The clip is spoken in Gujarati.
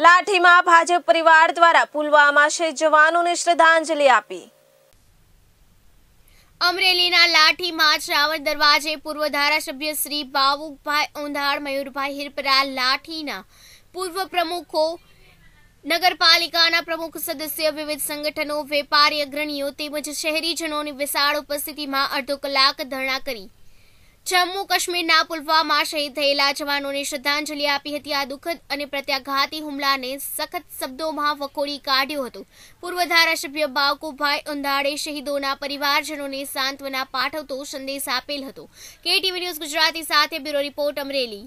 લાઠીમાં ભાજપ પરિવાર દ્વારા પુલવામા શહીદ જવાનોને શ્રદ્ધાંજલિ આપી અમરેલીના લાઠીમાં શ્રાવણ દરવાજે પૂર્વ ધારાસભ્ય શ્રી બાવુકભાઈ ઉંધાડ મયુરભાઈ હિરપરા લાઠીના પૂર્વ પ્રમુખો નગરપાલિકાના પ્રમુખ સદસ્ય વિવિધ સંગઠનો વેપારી અગ્રણીઓ તેમજ શહેરીજનોની વિશાળ ઉપસ્થિતિમાં અડધો કલાક ધરણા કરી જમ્મુ કાશ્મીરના પુલવામા શહીદ થયેલા જવાનોને શ્રદ્ધાંજલિ આપી હતી આ દુઃખદ અને પ્રત્યાઘાતી હુમલાને સખત શબ્દોમાં વખોડી કાઢ્યો હતો પૂર્વ ધારાસભ્ય બાવકુભાઈ ઉંધાડે શહીદોના પરિવારજનોને સાંત્વના પાઠવતો સંદેશ આપેલ હતો કેટીવી ન્યૂઝ ગુજરાતી સાથે બ્યુરો રિપોર્ટ અમરેલી